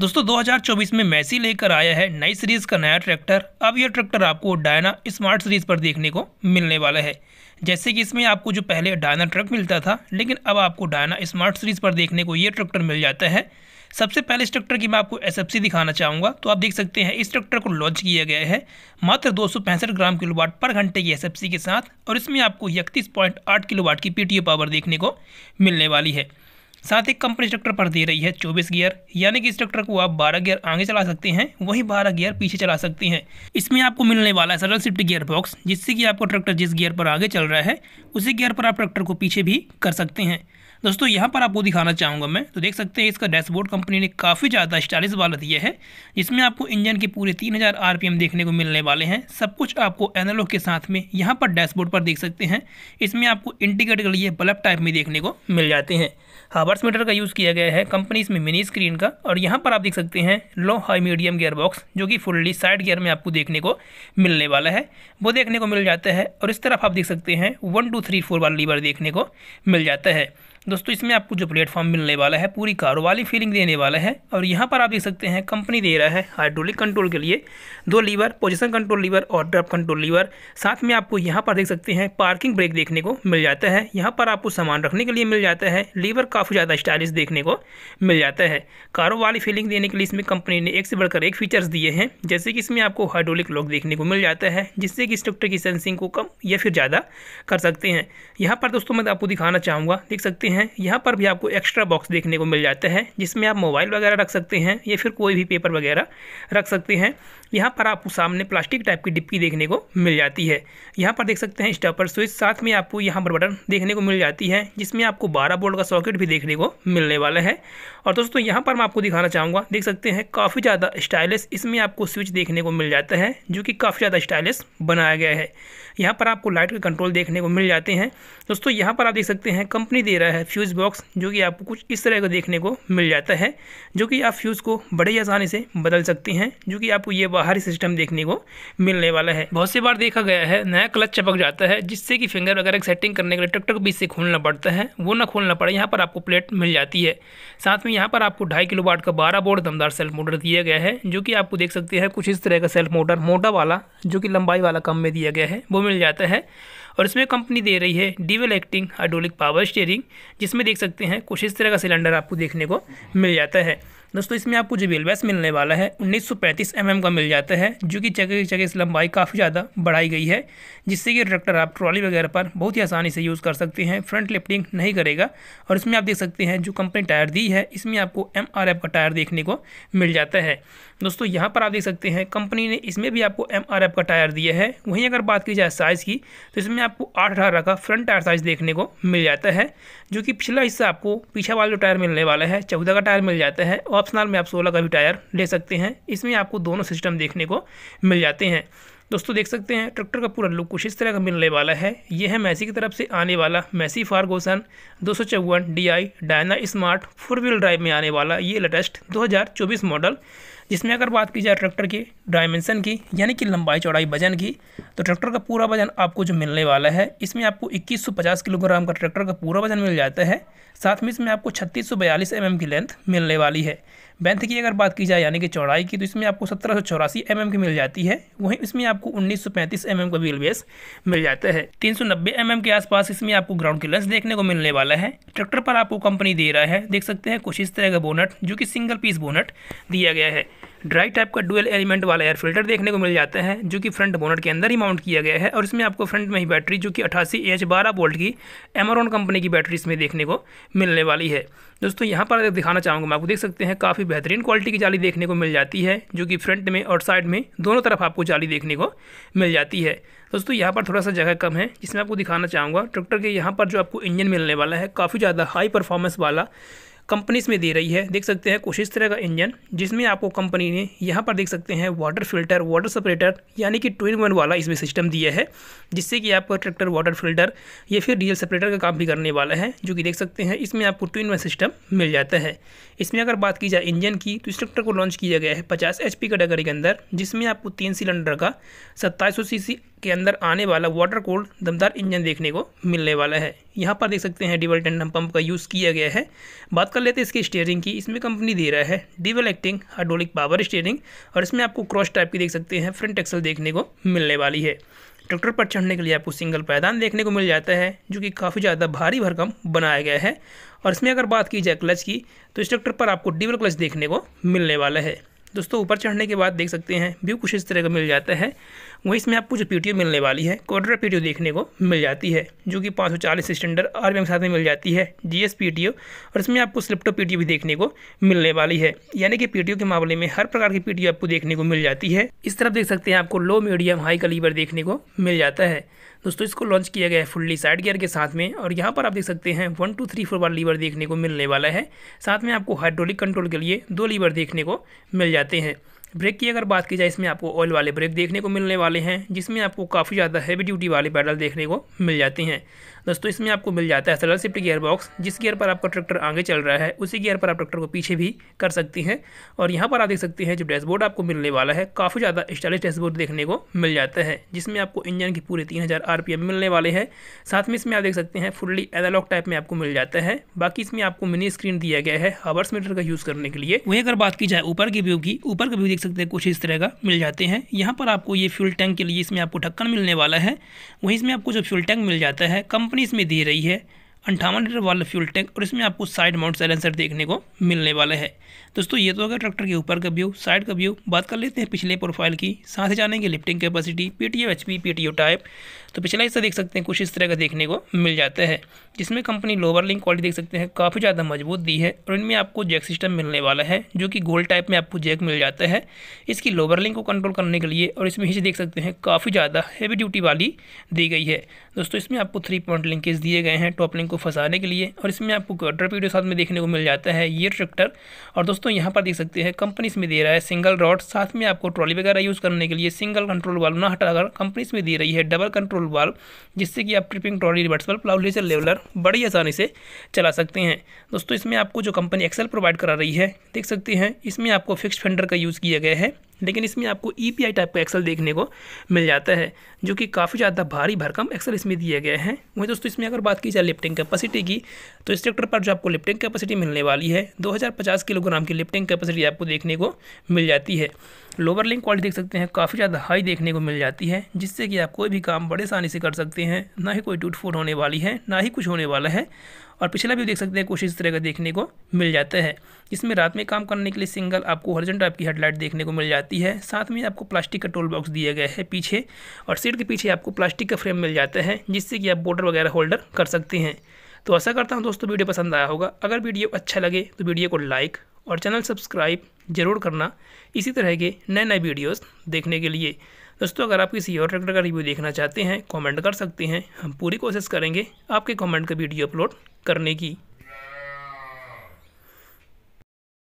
दोस्तों 2024 में मैसी लेकर आया है नई सीरीज का नया ट्रैक्टर अब यह ट्रैक्टर आपको डायना स्मार्ट सीरीज पर देखने को मिलने वाला है जैसे कि इसमें आपको जो पहले डायना ट्रक मिलता था लेकिन अब आपको डायना स्मार्ट सीरीज पर देखने को यह ट्रैक्टर मिल जाता है सबसे पहले इस ट्रैक्टर की मैं आपको एस दिखाना चाहूँगा तो आप देख सकते हैं इस ट्रैक्टर को लॉन्च किया गया है मात्र दो ग्राम किलोवाट पर घंटे की एस के साथ और इसमें आपको इकतीस किलोवाट की पी पावर देखने को मिलने वाली है साथ ही कंपनी इस ट्रैक्टर पर दे रही है चौबीस गियर यानी कि इस ट्रैक्टर को आप बारह गियर आगे चला सकते हैं वही बारह गियर पीछे चला सकते हैं इसमें आपको मिलने वाला है सरल शिफ्ट गियर बॉक्स जिससे कि आपको ट्रैक्टर जिस गियर पर आगे चल रहा है उसी गियर पर आप ट्रैक्टर को पीछे भी कर सकते हैं दोस्तों यहाँ पर आपको दिखाना चाहूँगा मैं तो देख सकते हैं इसका डैशबोर्ड कंपनी ने काफ़ी ज़्यादा स्टाइलिश वाला दिया है जिसमें आपको इंजन के पूरे 3000 आरपीएम देखने को मिलने वाले हैं सब कुछ आपको एनालॉग के साथ में यहाँ पर डैशबोर्ड पर देख सकते हैं इसमें आपको इंडिकेटर के लिए बल्ब टाइप में देखने को मिल जाते हैं हावर्स मीटर का यूज़ किया गया है कंपनी इसमें मिनी स्क्रीन का और यहाँ पर आप देख सकते हैं low high medium gear box जो कि फुल्ली साइड गेयर में आपको देखने को मिलने वाला है वो देखने को मिल जाता है और इस तरफ आप देख सकते हैं वन टू थ्री फोर वाला लीवर देखने को मिल जाता है दोस्तों इसमें आपको जो प्लेटफॉर्म मिलने वाला है पूरी कार वाली फीलिंग देने वाला है और यहाँ पर आप देख सकते हैं कंपनी दे रहा है हाइड्रोलिक कंट्रोल के लिए दो लीवर पोजिशन कंट्रोल लीवर और ड्रप कंट्रोल लीवर साथ में आपको यहाँ पर देख सकते हैं पार्किंग ब्रेक देखने को मिल जाता है यहाँ पर आपको सामान रखने के लिए मिल जाता है लीवर काफ़ी ज़्यादा स्टाइलिश देखने को मिल जाता है कारों वाली फीलिंग देने के लिए इसमें कंपनी ने एक से बढ़कर एक फीचर्स दिए हैं जैसे कि इसमें आपको हाइड्रोलिक लॉक देखने को मिल जाता है जिससे कि स्ट्रक्टर की सेंसिंग को कम या फिर ज़्यादा कर सकते हैं यहाँ पर दोस्तों मैं आपको दिखाना चाहूँगा देख सकते हैं हैं यहाँ पर भी आपको एक्स्ट्रा बॉक्स देखने को मिल जाता है जिसमें आप मोबाइल वगैरह रख सकते हैं या फिर कोई भी पेपर वगैरह रख सकते हैं यहाँ पर आपको सामने प्लास्टिक टाइप की डिप्पी देखने को मिल जाती है यहाँ पर देख सकते हैं स्टॉपर स्विच साथ में आपको यहाँ पर बटन देखने को मिल जाती है जिसमें आपको बारह बोल्ट का सॉकेट भी देखने को मिलने वाला है और दोस्तों यहाँ पर मैं आपको दिखाना चाहूँगा देख सकते हैं काफ़ी ज़्यादा स्टाइलिश इसमें आपको स्विच देखने को मिल जाता है जो कि काफ़ी ज़्यादा स्टाइलिश बनाया गया है यहाँ पर आपको लाइट के कंट्रोल देखने को मिल जाते हैं दोस्तों यहाँ पर आप देख सकते हैं कंपनी दे रहा है फ्यूज़ बॉक्स जो कि आपको कुछ इस तरह का देखने को मिल जाता है जो कि आप फ्यूज़ को बड़े आसानी से बदल सकते हैं जो कि आपको ये बाहरी सिस्टम देखने को मिलने वाला है बहुत सी बार देखा गया है नया क्लच चपक जाता है जिससे कि फिंगर वगैरह सेटिंग करने के लिए ट्रैक्टर को बीच से खोलना पड़ता है वो ना खोलना पड़े यहाँ पर आपको प्लेट मिल जाती है साथ में यहाँ पर आपको ढाई किलो वाट का बारह बोर्ड दमदार सेल्फ मोटर दिया गया है जो कि आपको देख सकते हैं कुछ इस तरह का सेल्फ मोटर मोटा वाला जो कि लंबाई वाला कम में दिया गया है वो मिल जाता है और इसमें कंपनी दे रही है dual acting hydraulic power steering जिसमें देख सकते हैं कुछ इस तरह का सिलेंडर आपको देखने को मिल जाता है दोस्तों इसमें आपको जो बेल बैस मिलने वाला है 1935 एम का मिल जाता है जो कि जगह जगह इस लंबाई काफ़ी ज़्यादा बढ़ाई गई है जिससे कि ट्रैक्टर आप ट्रॉली वगैरह पर बहुत ही आसानी से यूज़ कर सकते हैं फ्रंट लिफ्टिंग नहीं करेगा और इसमें आप देख सकते हैं जो कंपनी टायर दी है इसमें आपको एम का टायर देखने को मिल जाता है दोस्तों यहाँ पर आप देख सकते हैं कंपनी ने इसमें भी आपको एम का टायर दिया है वहीं अगर बात की जाए साइज़ की तो इसमें आपको आठ अठारह का फ्रंट टायर साइज़ देखने को मिल जाता है जो कि पिछला हिस्सा आपको पीछे वाला जो टायर मिलने वाला है चौदह का टायर मिल जाता है और ऑप्शनल में आप सोलह का भी टायर ले सकते हैं इसमें आपको दोनों सिस्टम देखने को मिल जाते हैं दोस्तों देख सकते हैं ट्रैक्टर का पूरा लुक कुछ इस तरह का मिलने वाला है यह है मैसी की तरफ से आने वाला मैसी फारगोसन दो सौ चौवन D I Dyna smart four wheel drive में आने वाला ये लेटेस्ट 2024 मॉडल इसमें अगर बात की जाए ट्रैक्टर की डायमेंशन की यानी कि लंबाई चौड़ाई वजन की तो ट्रैक्टर का पूरा वजन आपको जो मिलने वाला है इसमें आपको 2150 किलोग्राम का ट्रैक्टर का पूरा वजन मिल जाता है साथ में इसमें आपको 3642 एमएम की लेंथ मिलने वाली है बेंथ की अगर बात की जाए यानी कि चौड़ाई की तो इसमें आपको सत्रह सौ चौरासी एम एम की मिल जाती है वहीं इसमें आपको उन्नीस सौ पैंतीस एम एम का व्हील बेस मिल जाता है तीन सौ नब्बे एम एम के आसपास इसमें आपको ग्राउंड क्लियरेंस देखने को मिलने वाला है ट्रैक्टर पर आपको कंपनी दे रहा है देख सकते हैं कुछ इस तरह का बोनट जो कि सिंगल पीस बोनट दिया गया है ड्राई टाइप का डुअल एलिमेंट वाला एयर फिल्टर देखने को मिल जाता है जो कि फ्रंट बोनट के अंदर ही माउंट किया गया है और इसमें आपको फ्रंट में ही बैटरी जो कि अठासी एच बारह वोल्ट की एमरॉन कंपनी की बैटरी इसमें देखने को मिलने वाली है दोस्तों यहाँ पर दिखाना चाहूँगा मैं आपको देख सकते हैं काफ़ी बेहतरीन क्वालिटी की जाली देखने को मिल जाती है जो कि फ्रंट में और साइड में दोनों तरफ आपको जाली देखने को मिल जाती है दोस्तों यहाँ पर थोड़ा सा जगह कम है जिसमें आपको दिखाना चाहूँगा ट्रैक्टर के यहाँ पर जो आपको इंजन मिलने वाला है काफ़ी ज़्यादा हाई परफॉर्मेंस वाला कंपनीज में दे रही है देख सकते हैं कुछ इस तरह का इंजन जिसमें आपको कंपनी ने यहाँ पर देख सकते हैं वाटर फिल्टर वाटर सेपरेटर यानी कि ट्विन वन वाला इसमें सिस्टम दिया है जिससे कि आपको ट्रैक्टर वाटर फिल्टर या फिर डीजल सेपरेटर का काम भी करने वाला है जो कि देख सकते हैं इसमें आपको ट्विन वन सिस्टम मिल जाता है इसमें अगर बात की जाए इंजन की तो इस ट्रैक्टर को लॉन्च किया गया है पचास एच पी कैटेगरी के अंदर जिसमें आपको तीन सिलेंडर का सत्ताईस सौ सी सी के अंदर आने वाला वाटर कोल्ड दमदार इंजन देखने को मिलने वाला है यहाँ पर देख सकते हैं डिवल टेंडम पंप का यूज़ किया गया है बात कर लेते हैं इसकी स्टेयरिंग की इसमें कंपनी दे रहा है dual acting hydraulic power steering और इसमें आपको क्रॉस टाइप की देख सकते हैं फ्रंट एक्सल देखने को मिलने वाली है ट्रैक्टर पर चढ़ने के लिए आपको सिंगल पैदान देखने को मिल जाता है जो कि काफ़ी ज़्यादा भारी भरकम बनाया गया है और इसमें अगर बात की जाए क्लच की तो इस ट्रैक्टर पर आपको डिबल क्लच देखने को मिलने वाला है दोस्तों ऊपर चढ़ने के बाद देख सकते हैं व्यू कुछ इस तरह का मिल जाता है वहीं इसमें आपको जो पी मिलने वाली है क्वार्टर पी देखने को मिल जाती है जो कि पाँच सौ चालीस स्टैंडर्ड आर के साथ में मिल जाती है जी एस और इसमें आपको स्लिप्टो पी भी देखने को मिलने वाली है यानी कि पी के मामले में हर प्रकार की पी आपको देखने को मिल जाती है इस तरफ देख सकते हैं आपको लो मीडियम हाई कलीवर देखने को मिल जाता है दोस्तों इसको लॉन्च किया गया है फुल्ली साइड गियर के साथ में और यहाँ पर आप देख सकते हैं one two three four bar lever देखने को मिलने वाला है साथ में आपको हाइड्रोलिक कंट्रोल के लिए दो लीवर देखने को मिल जाते हैं ब्रेक की अगर बात की जाए इसमें आपको ऑयल वाले ब्रेक देखने को मिलने वाले हैं जिसमें आपको काफ़ी ज़्यादा हैवी ड्यूटी वाले पैडल देखने को मिल जाते हैं दोस्तों इसमें आपको मिल जाता है सलर शिफ्ट गियर बॉक्स जिस गियर पर आपका ट्रैक्टर आगे चल रहा है उसी गियर पर आप ट्रैक्टर को पीछे भी कर सकती हैं और यहाँ पर आप देख सकते हैं जो डैशबोर्ड आपको मिलने वाला है काफ़ी ज़्यादा स्टाइलिश डैशबोर्ड देखने को मिल जाता है जिसमें आपको इंजन की पूरे तीन हज़ार मिलने वाले हैं साथ में इसमें आप देख सकते हैं फुल्ली एनालॉग टाइप में आपको मिल जाता है बाकी इसमें आपको मिनी स्क्रीन दिया गया है हावर्स मीटर का यूज़ करने के लिए वहीं अगर बात की जाए ऊपर की व्यू की ऊपर का व्यू देख सकते हैं कुछ इस तरह का मिल जाते हैं यहाँ पर आपको ये फ्यूल टैंक के लिए इसमें आपको ढक्कन मिलने वाला है वहीं इसमें आपको जो फ्यूल टैंक मिल जाता है कंपनी कंपनीज में दे रही है अंठावन लीटर वाला फ्यूल टैंक और इसमें आपको साइड माउंट साइलेंसर देखने को मिलने वाला है दोस्तों ये तो अगर ट्रैक्टर के ऊपर का व्यू साइड का व्यू बात कर लेते हैं पिछले प्रोफाइल की साथ ही जानेंगे lifting capacity P T H P P type तो पिछला हिस्सा देख सकते हैं कुछ इस तरह का देखने को मिल जाता है जिसमें कंपनी लोअर लिंक क्वालिटी देख सकते हैं काफ़ी ज़्यादा मजबूत दी है और इनमें आपको जैक सिस्टम मिलने वाला है जो कि गोल्ड टाइप में आपको जैक मिल जाता है इसकी लोअर लिंक को कंट्रोल करने के लिए और इसमें हिच देख सकते हैं काफ़ी ज़्यादा हैवी ड्यूटी वाली दी गई है दोस्तों इसमें आपको थ्री पॉइंट लिंकेज दिए गए हैं टॉप लिंक को फंसाने के लिए और इसमें आपको कटर भी साथ में देखने को मिल जाता है ये ट्रैक्टर और दोस्तों यहाँ पर देख सकते हैं कंपनी इसमें दे रहा है सिंगल रॉड साथ में आपको ट्रॉली वगैरह यूज़ करने के लिए सिंगल कंट्रोल वाल्व ना हटाकर कंपनी इसमें दे रही है डबल कंट्रोल वाल जिससे कि आप tipping trolley reversal plough laser leveller बड़ी आसानी से चला सकते हैं दोस्तों इसमें आपको जो कंपनी एक्सेल प्रोवाइड करा रही है देख सकते हैं इसमें आपको फिक्स फेंडर का यूज़ किया गया है लेकिन इसमें आपको ई e टाइप का एक्सल देखने को मिल जाता है जो कि काफ़ी ज़्यादा भारी भरकम एक्सल इसमें दिए गए हैं वहीं दोस्तों इसमें अगर बात की जाए लिफ्टिंग कैपेसिटी की तो इस ट्रैक्टर पर जो आपको लिफ्टिंग कैपेसिटी मिलने वाली है 2050 किलोग्राम की लिफ्टिंग कैपेसिटी आपको देखने को मिल जाती है लोअर लिंक क्वालिटी देख सकते हैं काफ़ी ज़्यादा हाई देखने को मिल जाती है जिससे कि आप कोई भी काम बड़े आसानी से कर सकते हैं ना ही कोई टूट फूट होने वाली है ना ही कुछ होने वाला है और पिछला भी देख सकते हैं कुछ इस तरह का देखने को मिल जाता है इसमें रात में काम करने के लिए सिंगल आपको हर्जन टाइप की हेडलाइट देखने को मिल जाती है साथ में आपको प्लास्टिक का टोल बॉक्स दिया गया है पीछे और सीट के पीछे आपको प्लास्टिक का फ्रेम मिल जाता है जिससे कि आप बोर्डर वगैरह होल्डर कर सकते हैं तो ऐसा करता हूँ दोस्तों वीडियो पसंद आया होगा अगर वीडियो अच्छा लगे तो वीडियो को लाइक और चैनल सब्सक्राइब जरूर करना इसी तरह के नए नए वीडियोस देखने के लिए दोस्तों अगर आप किसी और ट्रैक्टर का रिव्यू देखना चाहते हैं कमेंट कर सकते हैं हम पूरी कोशिश करेंगे आपके कमेंट का वीडियो अपलोड करने की